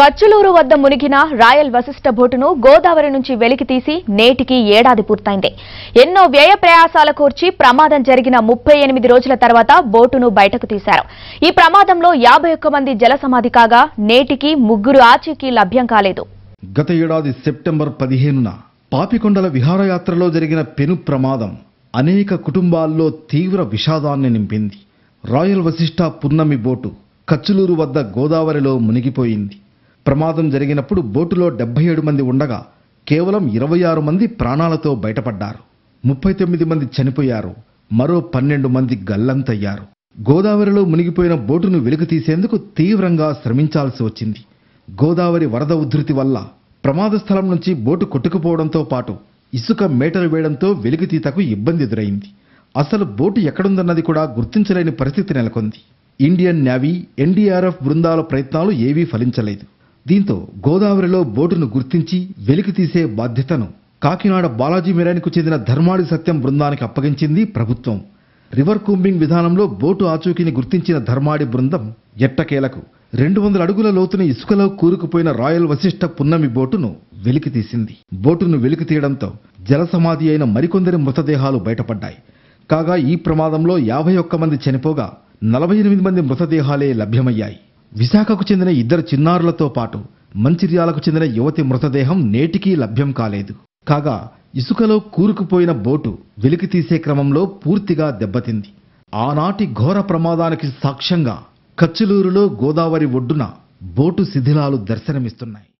కచ్చులూరు వద్ద మునిగిన రాయల్ వశిష్ట బోటును గోదావరి నుంచి వెలికి తీసి నేటికి ఏడాది పూర్తయింది ఎన్నో వ్యయ ప్రయాసాల కూర్చి ప్రమాదం జరిగిన ముప్పై ఎనిమిది రోజుల తర్వాత బోటును బయటకు తీశారు ఈ ప్రమాదంలో యాభై ఒక్క మంది జలసమాధి కాగా నేటికి ముగ్గురు ఆచూకీ లభ్యం కాలేదు గత ఏడాది సెప్టెంబర్ పదిహేనున పాపికొండల విహారయాత్రలో జరిగిన పెను ప్రమాదం అనేక కుటుంబాల్లో తీవ్ర విషాదాన్ని నింపింది రాయల్ వశిష్ట పున్నమి బోటు కచ్చులూరు వద్ద గోదావరిలో మునిగిపోయింది ప్రమాదం జరిగినప్పుడు బోటులో డెబ్బై ఏడు మంది ఉండగా కేవలం ఇరవై ఆరు మంది ప్రాణాలతో బయటపడ్డారు ముప్పై తొమ్మిది మంది చనిపోయారు మరో పన్నెండు మంది గల్లంతయ్యారు గోదావరిలో మునిగిపోయిన బోటును వెలుగు తీసేందుకు తీవ్రంగా శ్రమించాల్సి వచ్చింది గోదావరి వరద ఉధృతి వల్ల ప్రమాద స్థలం నుంచి బోటు కొట్టుకుపోవడంతో పాటు ఇసుక మేటలు వేయడంతో వెలుగుతీతకు ఇబ్బంది ఎదురైంది అసలు బోటు ఎక్కడుందన్నది కూడా గుర్తించలేని పరిస్థితి నెలకొంది ఇండియన్ నేవీ ఎన్డీఆర్ఎఫ్ బృందాల ప్రయత్నాలు ఏవీ ఫలించలేదు దీంతో గోదావరిలో బోటును గుర్తించి వెలికి తీసే బాధ్యతను కాకినాడ బాలాజీ మెరైన్కు చెందిన ధర్మాడి సత్యం బృందానికి అప్పగించింది ప్రభుత్వం రివర్ కూంబింగ్ విధానంలో బోటు ఆచూకీని గుర్తించిన ధర్మాడి బృందం ఎట్టకేలకు రెండు వందల అడుగుల లోతున ఇసుకలో కూరుకుపోయిన రాయల్ వశిష్ఠ పున్నమి బోటును వెలికి తీసింది బోటును వెలికి తీయడంతో జలసమాధి అయిన మరికొందరి మృతదేహాలు బయటపడ్డాయి కాగా ఈ ప్రమాదంలో యాభై ఒక్క మంది చనిపోగా నలభై ఎనిమిది మంది మృతదేహాలే లభ్యమయ్యాయి విశాఖకు చెందిన ఇద్దరు చిన్నారులతో పాటు మంచిర్యాలకు చెందిన యువతి మృతదేహం నేటికీ లభ్యం కాలేదు కాగా ఇసుకలో కూరుకుపోయిన బోటు వెలికి తీసే క్రమంలో పూర్తిగా దెబ్బతింది ఆనాటి ఘోర ప్రమాదానికి సాక్ష్యంగా కచ్చలూరులో గోదావరి ఒడ్డున బోటు శిథిలాలు దర్శనమిస్తున్నాయి